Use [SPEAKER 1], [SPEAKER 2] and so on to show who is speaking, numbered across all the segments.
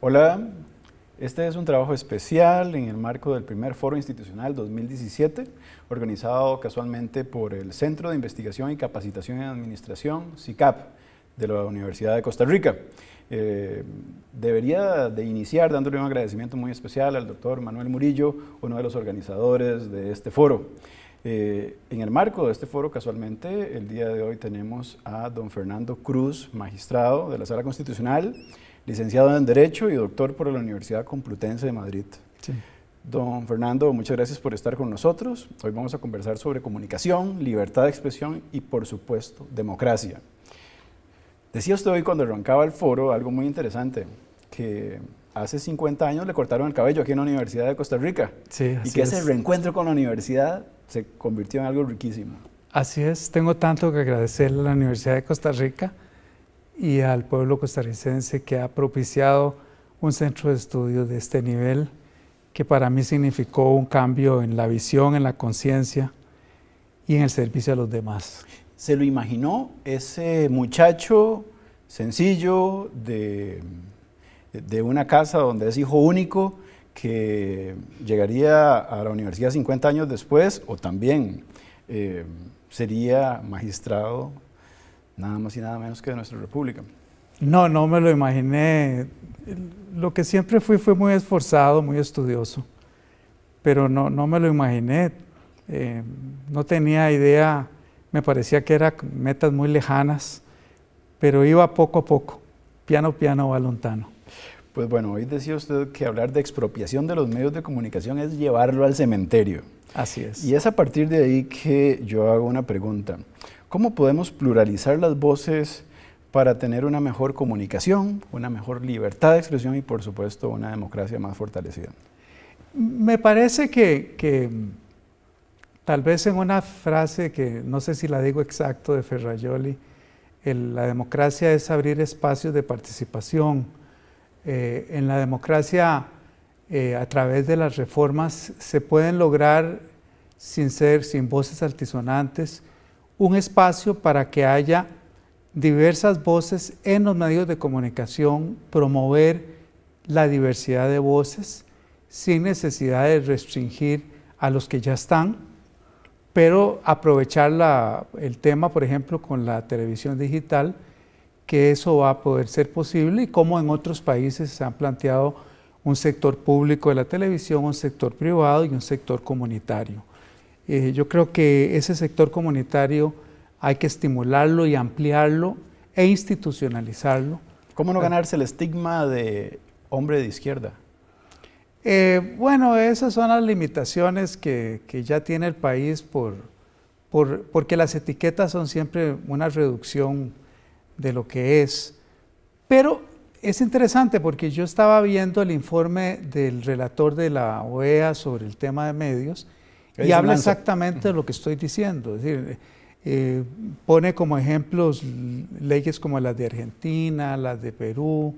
[SPEAKER 1] Hola, este es un trabajo especial en el marco del primer foro institucional 2017, organizado casualmente por el Centro de Investigación y Capacitación en Administración, CICAP, de la Universidad de Costa Rica. Eh, debería de iniciar dándole un agradecimiento muy especial al doctor Manuel Murillo, uno de los organizadores de este foro. Eh, en el marco de este foro, casualmente, el día de hoy tenemos a don Fernando Cruz, magistrado de la Sala Constitucional, licenciado en Derecho y doctor por la Universidad Complutense de Madrid. Don Fernando, muchas gracias por estar con nosotros. Hoy vamos a conversar sobre comunicación, libertad de expresión y, por supuesto, democracia. Decía usted hoy cuando arrancaba el foro algo muy interesante, que hace 50 años le cortaron el cabello aquí en la Universidad de Costa Rica. y que ese reencuentro con la universidad se convirtió en algo riquísimo.
[SPEAKER 2] Así es, tengo tanto que agradecerle a la Universidad de Costa Rica y al pueblo costarricense que ha propiciado un centro de estudio de este nivel, que para mí significó un cambio en la visión, en la conciencia y en el servicio a los demás.
[SPEAKER 1] ¿Se lo imaginó ese muchacho sencillo de, una casa donde es hijo único? que llegaría a la universidad 50 años después o también eh, sería magistrado nada más y nada menos que de nuestra república.
[SPEAKER 2] No, no me lo imaginé. Lo que siempre fui fue muy esforzado, muy estudioso, pero no, me lo imaginé. Eh, no tenía idea, me parecía que eran metas muy lejanas, pero iba poco a poco, piano, piano, va lontano.
[SPEAKER 1] Pues bueno, hoy decía usted que hablar de expropiación de los medios de comunicación es llevarlo al cementerio. Así es. Y es a partir de ahí que yo hago una pregunta. ¿Cómo podemos pluralizar las voces para tener una mejor comunicación, una mejor libertad de expresión y por supuesto una democracia más fortalecida?
[SPEAKER 2] Me parece que, tal vez en una frase que no sé si la digo exacto de ferrayoli la democracia es abrir espacios de participación. Eh, en la democracia, eh, a través de las reformas, se pueden lograr sin ser, sin voces altisonantes, un espacio para que haya diversas voces en los medios de comunicación, promover la diversidad de voces sin necesidad de restringir a los que ya están, pero aprovechar el tema, por ejemplo, con la televisión digital, que eso va a poder ser posible y como en otros países se han planteado un sector público de la televisión, un sector privado y un sector comunitario. Eh, yo creo que ese sector comunitario hay que estimularlo y ampliarlo e institucionalizarlo. ¿Cómo no eh, ganarse el estigma de hombre de izquierda? Eh, bueno, esas son las limitaciones que, que ya tiene el país por, por, porque las etiquetas son siempre una reducción de lo que es. Pero es interesante porque yo estaba viendo el informe del relator de la OEA sobre el tema de medios y habla exactamente de mm. lo que estoy diciendo. Es decir, eh, pone como ejemplos leyes como las de Argentina, las de Perú,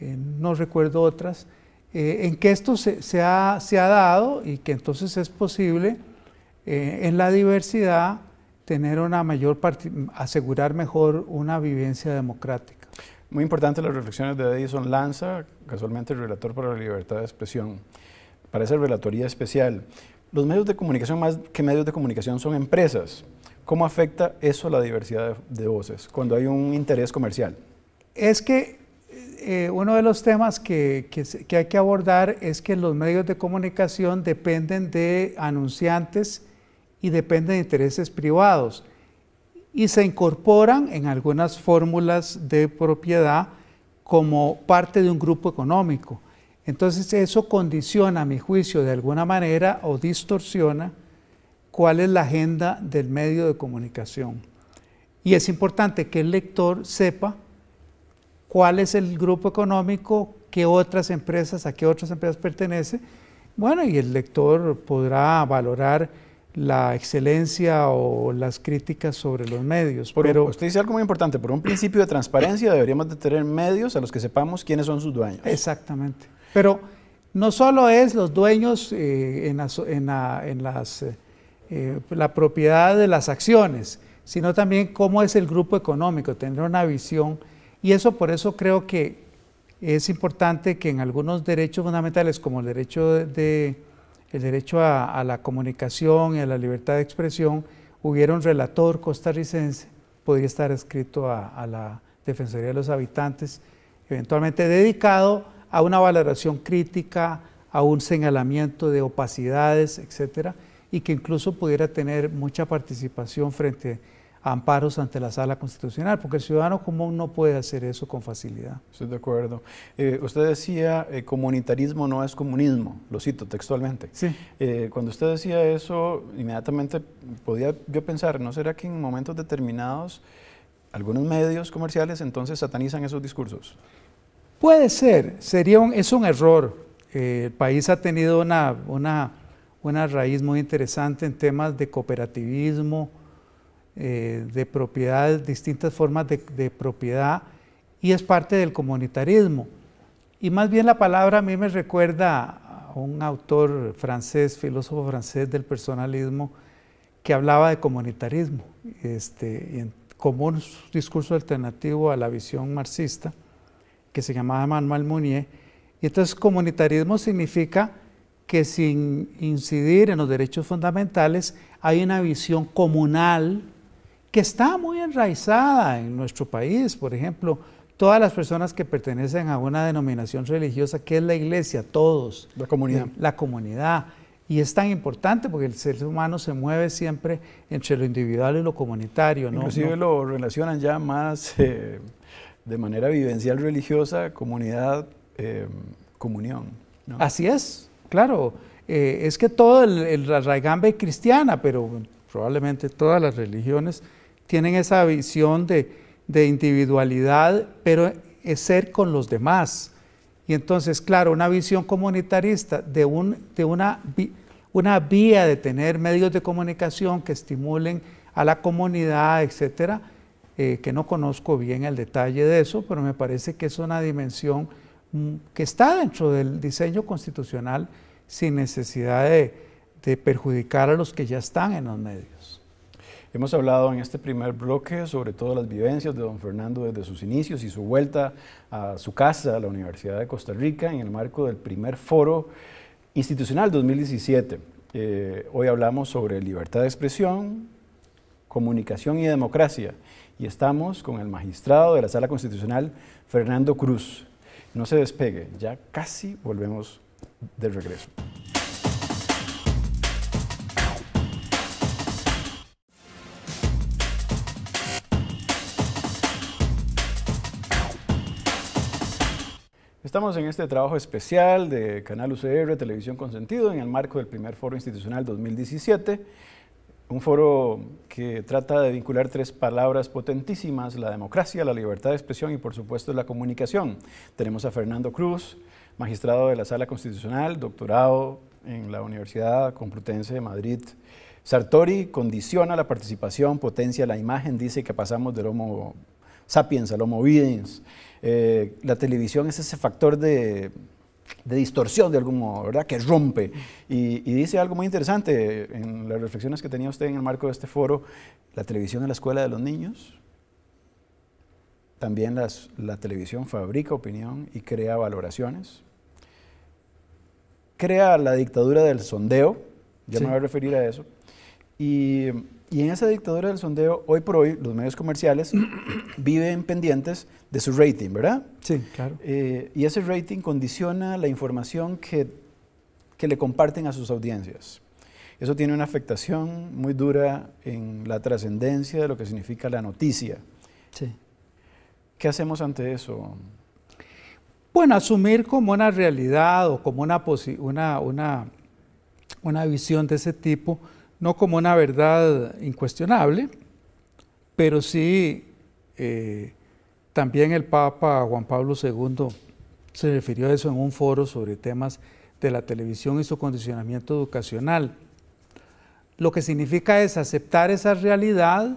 [SPEAKER 2] eh, no recuerdo otras, eh, en que esto se, ha, dado y que entonces es posible en la diversidad tener una mayor asegurar mejor una vivencia democrática. Muy importante las
[SPEAKER 1] reflexiones de Edison Lanza, casualmente el relator para la libertad de expresión, para esa relatoría especial los medios de comunicación, más que medios de comunicación, son empresas. ¿Cómo afecta eso la diversidad de, voces cuando hay un interés comercial?
[SPEAKER 2] Es que eh, uno de los temas que, hay que abordar es que los medios de comunicación dependen de anunciantes y dependen de intereses privados y se incorporan en algunas fórmulas de propiedad como parte de un grupo económico. Entonces eso condiciona mi juicio de alguna manera o distorsiona cuál es la agenda del medio de comunicación. Y es importante que el lector sepa cuál es el grupo económico, que otras empresas, a qué otras empresas pertenece. Bueno, y el lector podrá valorar la excelencia o las críticas sobre los medios. pero usted dice algo muy importante, por un principio de transparencia deberíamos de tener medios a los que sepamos quiénes son sus dueños. Exactamente. Pero no solo es los dueños eh, en, eh, eh, la, propiedad de las acciones, sino también cómo es el grupo económico, tener una visión. Y eso por eso creo que es importante que en algunos derechos fundamentales, como el derecho, de, el derecho a, la comunicación y a la libertad de expresión, hubiera un relator costarricense, podría estar escrito a, a la Defensoría de los Habitantes, eventualmente dedicado a una valoración crítica, a un señalamiento de opacidades, etcétera, y que incluso pudiera tener mucha participación frente a amparos ante la sala constitucional, porque el ciudadano común no puede hacer eso con facilidad. Estoy de acuerdo. Eh, usted decía, eh, comunitarismo no es comunismo, lo cito
[SPEAKER 1] textualmente. Sí. Eh, cuando usted decía eso, inmediatamente podía yo pensar, ¿no será que en momentos determinados algunos medios comerciales entonces satanizan esos discursos?
[SPEAKER 2] Puede ser, sería es un error. Eh, el país ha tenido una, una, una, raíz muy interesante en temas de cooperativismo, eh, de propiedad, distintas formas de, de, propiedad, y es parte del comunitarismo. Y más bien la palabra a mí me recuerda a un autor francés, filósofo francés del personalismo, que hablaba de comunitarismo, este, como un discurso alternativo a la visión marxista que se llamaba Manuel Munier. Y entonces comunitarismo significa que sin incidir en los derechos fundamentales hay una visión comunal que está muy enraizada en nuestro país. Por ejemplo, todas las personas que pertenecen a una denominación religiosa, que es la iglesia, todos. La comunidad. La comunidad. Y es tan importante porque el ser humano se mueve siempre entre lo individual y lo comunitario. ¿no? Inclusive
[SPEAKER 1] lo relacionan ya más eh, de manera vivencial
[SPEAKER 2] religiosa, comunidad, em, comunión. Así es, claro. Eh, es que todo el, raigambe cristiana, pero probablemente todas las religiones tienen esa visión de, individualidad, pero es ser con los demás. Y entonces, claro, una visión comunitarista de, un, de una, una vía de tener medios de comunicación que estimulen a la comunidad, etcétera, eh, que no conozco bien el detalle de eso, pero me parece que es una dimensión mm, que está dentro del diseño constitucional sin necesidad de, perjudicar a los que ya están en los medios. Hemos
[SPEAKER 1] hablado en este primer bloque sobre todas las vivencias de don Fernando desde sus inicios y su vuelta a su casa, a la Universidad de Costa Rica, en el marco del primer foro institucional 2017. Eh, hoy hablamos sobre libertad de expresión, comunicación y democracia estamos con el magistrado de la Sala Constitucional, Fernando Cruz. No se despegue, ya casi volvemos de regreso. Estamos en este trabajo especial de Canal UCR, Televisión Consentido, en el marco del primer foro institucional 2017 un foro que trata de vincular tres palabras potentísimas, la democracia, la libertad de expresión y por supuesto la comunicación. Tenemos a Fernando Cruz, magistrado de la Sala Constitucional, doctorado en la Universidad Complutense de Madrid. Sartori condiciona la participación, potencia la imagen, dice que pasamos del Homo sapiens al Homo videns. Eh, la televisión es ese factor de de distorsión de algún modo, ¿verdad? Que rompe. Y, dice algo muy interesante en las reflexiones que tenía usted en el marco de este foro, la televisión en la escuela de los niños. También la televisión fabrica opinión y crea valoraciones. Crea la dictadura del sondeo, ya me voy a referir a eso. Y y en esa dictadura del sondeo, hoy por hoy, los medios comerciales viven pendientes de su rating, ¿verdad? Sí, claro. Eh, y ese rating condiciona la información que, que le comparten a sus audiencias. Eso tiene una afectación muy dura en la trascendencia de lo que significa la noticia. Sí. ¿Qué hacemos ante eso?
[SPEAKER 2] Bueno, asumir como una realidad o como una, una, una, una visión de ese tipo no como una verdad incuestionable, pero sí eh, también el Papa Juan Pablo II se refirió a eso en un foro sobre temas de la televisión y su condicionamiento educacional. Lo que significa es aceptar esa realidad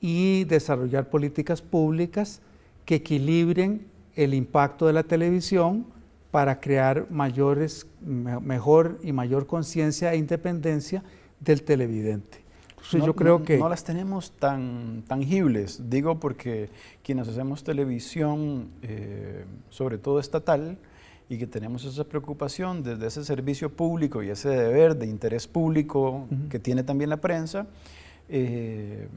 [SPEAKER 2] y desarrollar políticas públicas que equilibren el impacto de la televisión para crear mejor y mayor conciencia e independencia del televidente. no, yo creo que... No las
[SPEAKER 1] tenemos tan tangibles, digo porque quienes hacemos televisión, eh, sobre todo estatal, y que tenemos esa preocupación desde ese servicio público y ese deber de interés público que tiene también la prensa, eh,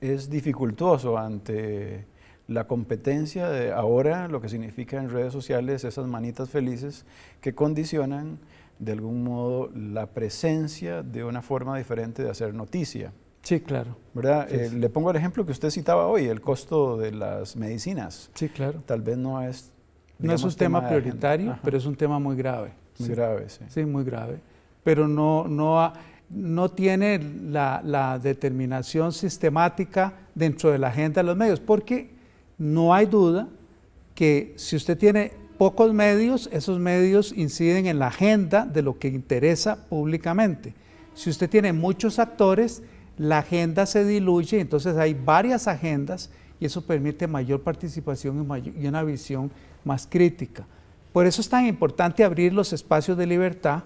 [SPEAKER 1] es dificultoso ante la competencia de ahora, lo que significa en redes sociales esas manitas felices que condicionan de algún modo la presencia de una forma diferente de hacer noticia. Sí, claro. ¿Verdad? Eh, le pongo el ejemplo que usted citaba hoy, el costo de las medicinas. Sí, claro. Tal vez
[SPEAKER 2] no es... no es un tema, prioritario, pero es un tema muy grave. Muy grave, sí. Sí, muy grave. Pero no, no, no tiene la, la determinación sistemática dentro de la agenda de los medios, porque no hay duda que si usted tiene pocos medios, esos medios inciden en la agenda de lo que interesa públicamente. Si usted tiene muchos actores, la agenda se diluye, entonces hay varias agendas y eso permite mayor participación y, una visión más crítica. Por eso es tan importante abrir los espacios de libertad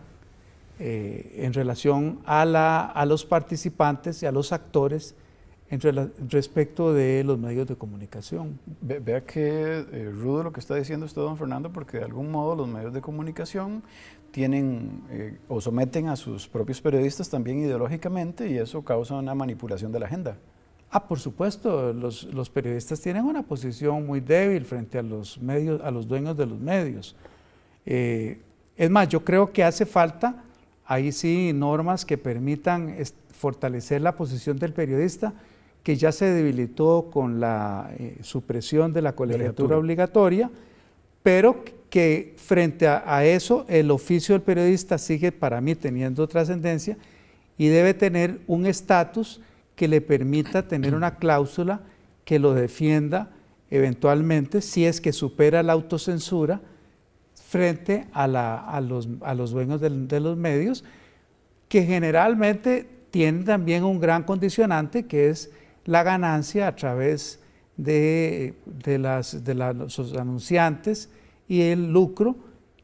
[SPEAKER 2] eh, en relación a los participantes y a los actores respecto de los medios de comunicación.
[SPEAKER 1] vea que eh, rudo lo que está diciendo usted, don Fernando, porque de algún modo los medios de comunicación tienen eh, o someten a sus propios periodistas también ideológicamente y eso causa una manipulación de la agenda.
[SPEAKER 2] Ah, por supuesto, los, periodistas tienen una posición muy débil frente a los medios, a los dueños de los medios. Eh, es más, yo creo que hace falta ahí sí normas que permitan fortalecer la posición del periodista que ya se debilitó con la eh, supresión de la colegiatura obligatoria, pero que frente a, eso el oficio del periodista sigue para mí teniendo trascendencia y debe tener un estatus que le permita tener una cláusula que lo defienda eventualmente si es que supera la autocensura frente a, la, a, los, a los, dueños de, de los medios, que generalmente tienen también un gran condicionante que es la ganancia a través de, los anunciantes y el lucro,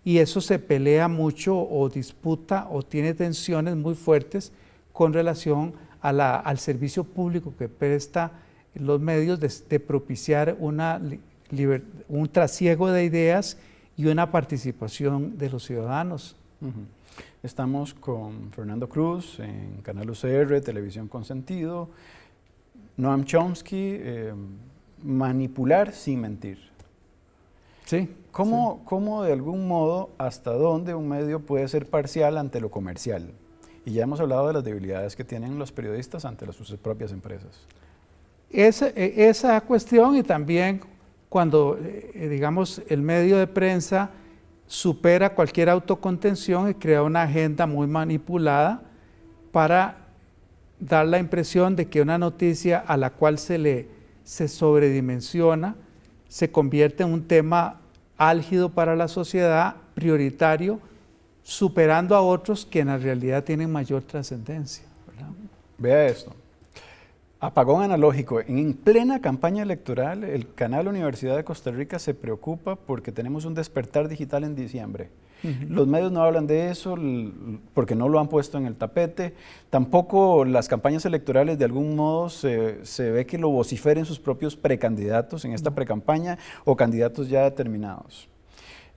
[SPEAKER 2] y eso se pelea mucho o disputa o tiene tensiones muy fuertes con relación al servicio público que presta los medios de, propiciar una, un trasiego de ideas y una participación de los ciudadanos.
[SPEAKER 1] Estamos con Fernando Cruz en Canal UCR, Televisión Consentido. Noam Chomsky, eh, manipular sin mentir. Sí. ¿Cómo, de algún modo, hasta dónde un medio puede ser parcial ante lo comercial? Y ya hemos hablado de las debilidades que tienen los periodistas ante sus propias empresas.
[SPEAKER 2] E, esa cuestión y también cuando, eh, digamos, el medio de prensa supera cualquier autocontención y crea una agenda muy manipulada para dar la impresión de que una noticia a la cual se le sobredimensiona se convierte en un tema álgido para la sociedad, prioritario, superando a otros que en la realidad tienen mayor trascendencia.
[SPEAKER 1] Vea esto. Apagón analógico. En plena campaña electoral, el canal Universidad de Costa Rica se preocupa porque tenemos un despertar digital en diciembre. Los medios no hablan de eso porque no lo han puesto en el tapete. Tampoco las campañas electorales de algún modo se, ve que lo vociferen sus propios precandidatos en esta precampaña o candidatos ya determinados.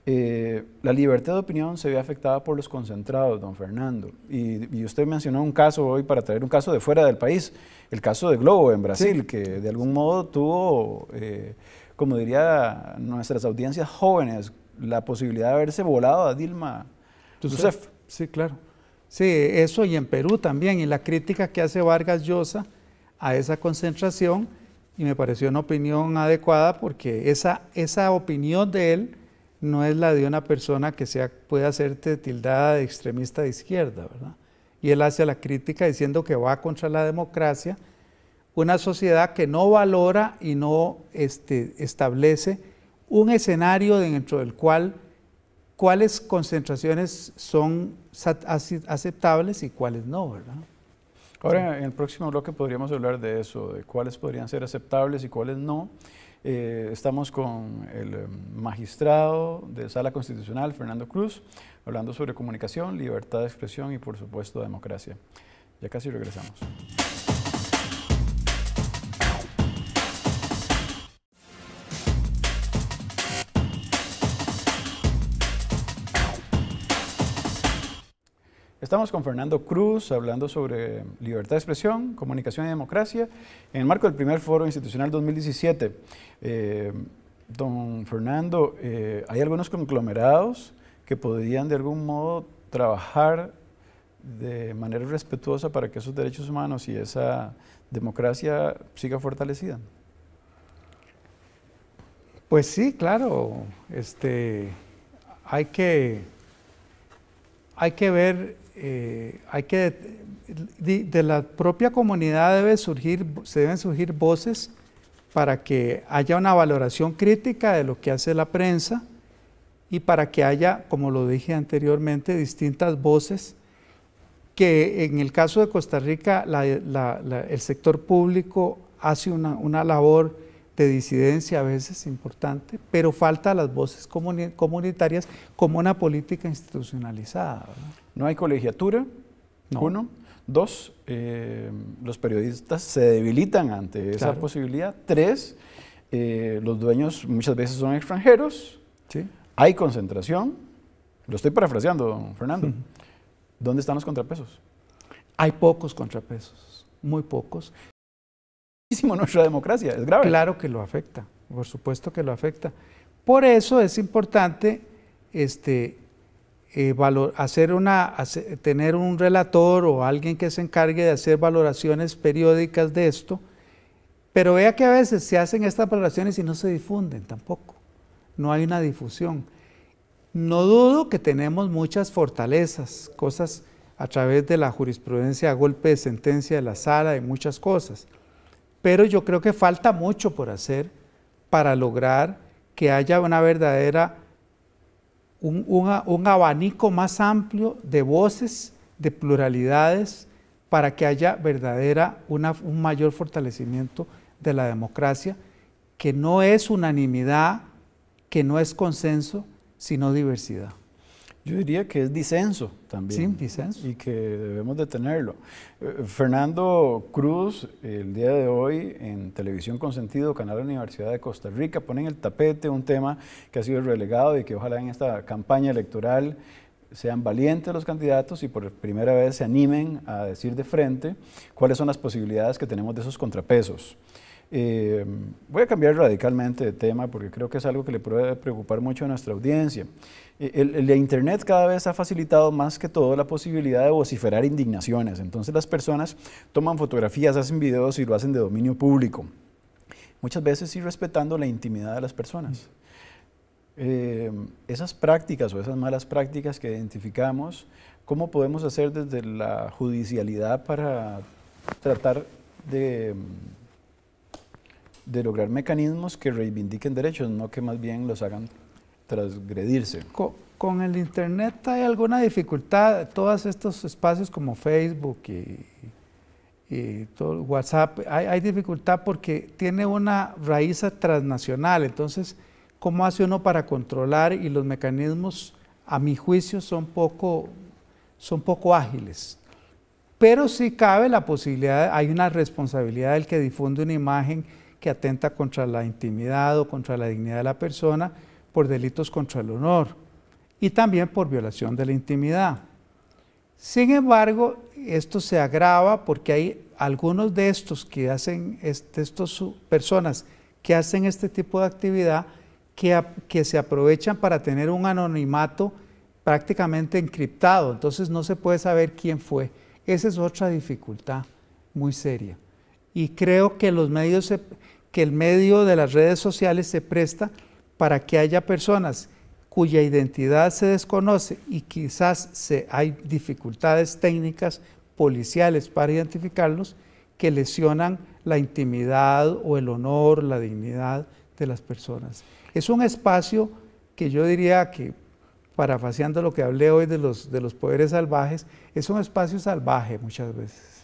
[SPEAKER 1] Eh, la libertad de opinión se ve afectada por los concentrados, don Fernando. Y, usted mencionó un caso hoy para traer un caso de fuera del país, el caso de Globo en Brasil, que de algún modo tuvo, eh, como diría nuestras
[SPEAKER 2] audiencias jóvenes, la posibilidad de haberse volado a Dilma Rousseff. Sí, claro. Sí, eso y en Perú también, y la crítica que hace Vargas Llosa a esa concentración, y me pareció una opinión adecuada porque esa, esa opinión de él no es la de una persona que sea, puede hacerte tildada de extremista de izquierda, ¿verdad? Y él hace la crítica diciendo que va contra la democracia, una sociedad que no valora y no este, establece un escenario dentro del cual cuáles concentraciones son aceptables y cuáles no, ¿verdad? Ahora,
[SPEAKER 1] en el próximo bloque podríamos hablar de eso, de cuáles podrían ser aceptables y cuáles no. Eh, estamos con el eh, magistrado de Sala Constitucional, Fernando Cruz, hablando sobre comunicación, libertad de expresión y, por supuesto, democracia. Ya casi regresamos. Estamos con Fernando Cruz hablando sobre libertad de expresión, comunicación y democracia en el marco del primer foro institucional 2017. Eh, don Fernando, eh, hay algunos conglomerados que podrían de algún modo trabajar de manera respetuosa para que esos derechos humanos y esa democracia siga fortalecida.
[SPEAKER 2] Pues sí, claro. Este, hay que hay que ver eh, hay que, de, la propia comunidad debe surgir, se deben surgir voces para que haya una valoración crítica de lo que hace la prensa y para que haya, como lo dije anteriormente, distintas voces que en el caso de Costa Rica el sector público hace una, labor de disidencia a veces importante, pero falta las voces comunitarias como una política institucionalizada. No hay
[SPEAKER 1] colegiatura, uno. Dos, eh, los periodistas se debilitan ante esa posibilidad. Tres, eh, los dueños muchas veces son extranjeros. Sí. Hay concentración. Lo estoy parafraseando, don Fernando.
[SPEAKER 2] ¿Dónde están los contrapesos? Hay pocos contrapesos, muy pocos. Nuestra democracia, es grave. Claro que lo afecta, por supuesto que lo afecta. Por eso es importante este, eh, hacer una, tener un relator o alguien que se encargue de hacer valoraciones periódicas de esto, pero vea que a veces se hacen estas valoraciones y no se difunden tampoco, no hay una difusión. No dudo que tenemos muchas fortalezas, cosas a través de la jurisprudencia a golpe de sentencia de la sala y muchas cosas, pero yo creo que falta mucho por hacer para lograr que haya una verdadera un, abanico más amplio de voces, de pluralidades, para que haya verdadera, un mayor fortalecimiento de la democracia, que no es unanimidad, que no es consenso, sino diversidad. Yo diría que es disenso también.
[SPEAKER 1] Y que debemos detenerlo. Eh, Fernando Cruz, el día de hoy en Televisión con Sentido, Canal Universidad de Costa Rica, pone en el tapete un tema que ha sido relegado y que ojalá en esta campaña electoral sean valientes los candidatos y por primera vez se animen a decir de frente cuáles son las posibilidades que tenemos de esos contrapesos. Eh, voy a cambiar radicalmente de tema porque creo que es algo que le puede preocupar mucho a nuestra audiencia. Eh, el, Internet cada vez ha facilitado más que todo la posibilidad de vociferar indignaciones. Entonces las personas toman fotografías, hacen videos y lo hacen de dominio público. Muchas veces sí respetando la intimidad de las personas. Eh, esas prácticas o esas malas prácticas que identificamos, ¿cómo podemos hacer desde la judicialidad para tratar de de lograr mecanismos que reivindiquen derechos, no que más bien los hagan
[SPEAKER 2] transgredirse. Con, el Internet hay alguna dificultad, todos estos espacios como Facebook y, todo, WhatsApp, hay, hay, dificultad porque tiene una raíz transnacional, entonces, ¿cómo hace uno para controlar? Y los mecanismos, a mi juicio, son poco, son poco ágiles. Pero sí cabe la posibilidad, hay una responsabilidad del que difunde una imagen, que atenta contra la intimidad o contra la dignidad de la persona por delitos contra el honor y también por violación de la intimidad. Sin embargo, esto se agrava porque hay algunos de estos que hacen, estas personas que hacen este tipo de actividad que, que se aprovechan para tener un anonimato prácticamente encriptado, entonces no se puede saber quién fue. Esa es otra dificultad muy seria. Y creo que los medios se, que el medio de las redes sociales se presta para que haya personas cuya identidad se desconoce y quizás se, hay dificultades técnicas policiales para identificarlos que lesionan la intimidad o el honor, la dignidad de las personas. Es un espacio que yo diría que parafaseando lo que hablé hoy de los, de los poderes salvajes, es un espacio salvaje muchas veces.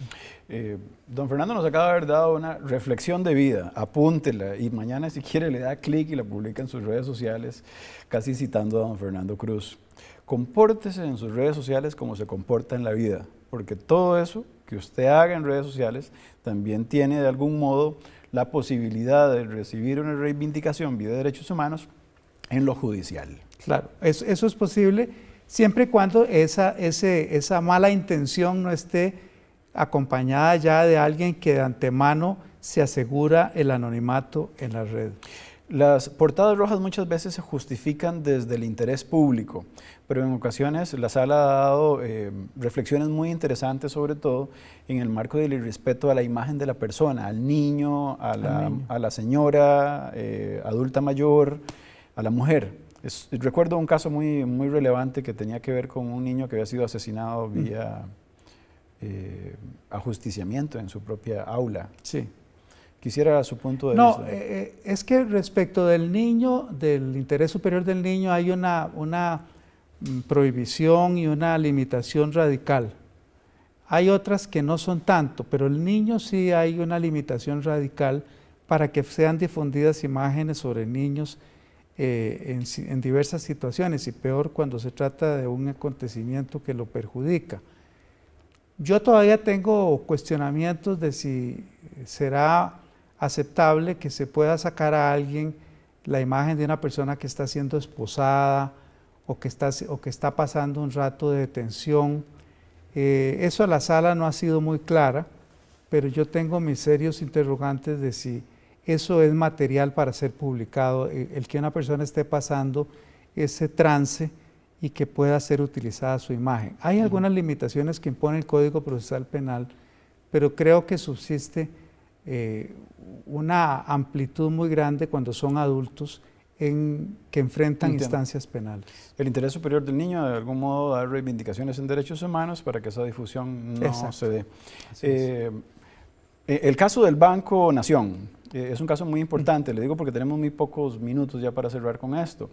[SPEAKER 1] Eh, don Fernando nos acaba de haber dado una reflexión de vida, apúntela y mañana si quiere le da clic y la publica en sus redes sociales, casi citando a don Fernando Cruz. Compórtese en sus redes sociales como se comporta en la vida, porque todo eso que usted haga en redes sociales también tiene de algún modo la posibilidad de recibir una reivindicación vía de derechos humanos en
[SPEAKER 2] lo judicial. Claro, eso, es posible siempre y cuando esa, esa mala intención no esté acompañada ya de alguien que de antemano se asegura el anonimato en la red. Las portadas rojas muchas veces se
[SPEAKER 1] justifican desde el interés público, pero en ocasiones la sala ha dado eh, reflexiones muy interesantes, sobre todo en el marco del irrespeto a la imagen de la persona, al niño, a la, A la señora eh, adulta mayor a la mujer. recuerdo un caso muy, muy relevante que tenía que ver con un niño que había sido asesinado mm. vía eh, ajusticiamiento en su propia aula. Sí. Quisiera su punto de vista. No, eh, eh,
[SPEAKER 2] es que respecto del niño, del interés superior del niño, hay una, una mm, prohibición y una limitación radical. Hay otras que no son tanto, pero el niño sí hay una limitación radical para que sean difundidas imágenes sobre niños eh, en, diversas situaciones y peor cuando se trata de un acontecimiento que lo perjudica. Yo todavía tengo cuestionamientos de si será aceptable que se pueda sacar a alguien la imagen de una persona que está siendo esposada o que está, o que está pasando un rato de detención. Eh, eso a la sala no ha sido muy clara, pero yo tengo mis serios interrogantes de si eso es material para ser publicado, eh, el que una persona esté pasando ese trance y que pueda ser utilizada su imagen. Hay algunas limitaciones que impone el Código Procesal Penal, pero creo que subsiste eh, una amplitud muy grande cuando son adultos en, que enfrentan instancias penales.
[SPEAKER 1] El interés superior del niño, de algún modo, dar reivindicaciones en derechos humanos para que esa difusión no se dé. Eh, el caso del Banco Nación, eh, es un caso muy importante, le digo porque tenemos muy pocos minutos ya para cerrar con esto.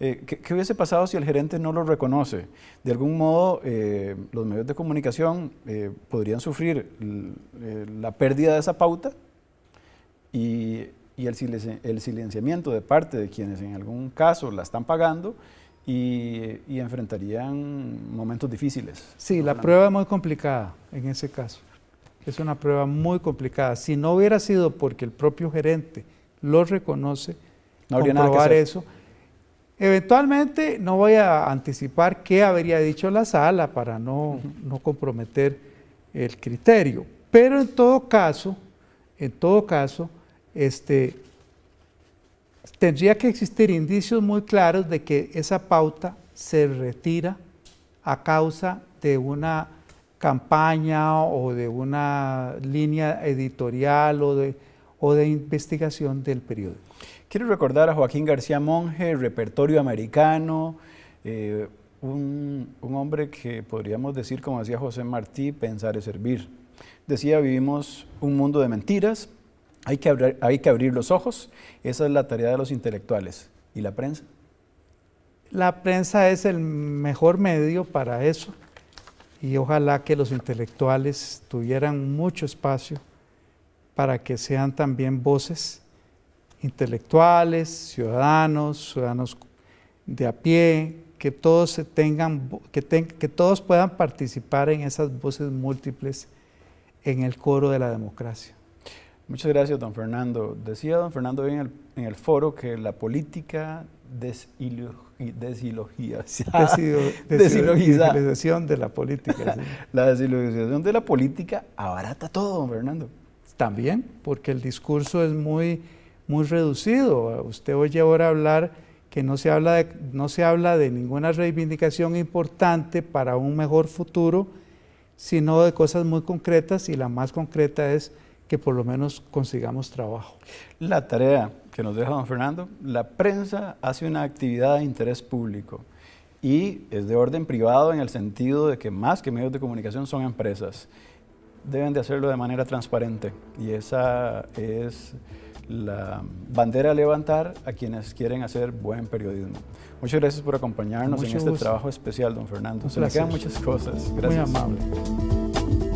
[SPEAKER 1] Eh, ¿qué, hubiese pasado si el gerente no lo reconoce? De algún modo, eh, los medios de comunicación podrían sufrir la pérdida de esa pauta y, el, silenciamiento de parte de quienes en algún caso la están pagando. Y, y enfrentarían momentos difíciles. Sí, la prueba
[SPEAKER 2] es muy complicada en ese caso es una prueba muy complicada. Si no hubiera sido porque el propio gerente lo reconoce, no habría nada que hacer. eso. Eventualmente no voy a anticipar qué habría dicho la sala para no, comprometer el criterio. Pero en todo caso, en todo caso, este, tendría que existir indicios muy claros de que esa pauta se retira a causa de una campaña o de una línea editorial o de, o de investigación del periódico.
[SPEAKER 1] Quiero recordar a Joaquín García Monge, repertorio americano, eh, un, un, hombre que podríamos decir, como decía José Martí, pensar es servir. Decía, vivimos un mundo de mentiras, hay que, hay que abrir los ojos, esa es la tarea de los intelectuales. ¿Y la prensa?
[SPEAKER 2] La prensa es el mejor medio para eso y ojalá que los intelectuales tuvieran mucho espacio para que sean también voces intelectuales, ciudadanos, ciudadanos de a pie, que todos, se tengan, que, que todos puedan participar en esas voces múltiples en el coro de la democracia. Muchas
[SPEAKER 1] gracias, don Fernando. Decía don Fernando en en el foro que la política desilogización de la política.
[SPEAKER 2] la desilogización de la política abarata todo, don Fernando. También, porque el discurso es muy, muy reducido. Usted oye ahora hablar que no se, habla de, no se habla de ninguna reivindicación importante para un mejor futuro, sino de cosas muy concretas y la más concreta es que por lo menos consigamos trabajo.
[SPEAKER 1] La tarea que nos deja don Fernando, la prensa hace una actividad de interés público y es de orden privado en el sentido de que más que medios de comunicación son empresas. Deben de hacerlo de manera transparente y esa es la bandera a levantar a quienes quieren hacer buen periodismo. Muchas gracias por acompañarnos en este trabajo especial, don Fernando. Se le quedan muchas cosas. Gracias. Muy
[SPEAKER 2] amable.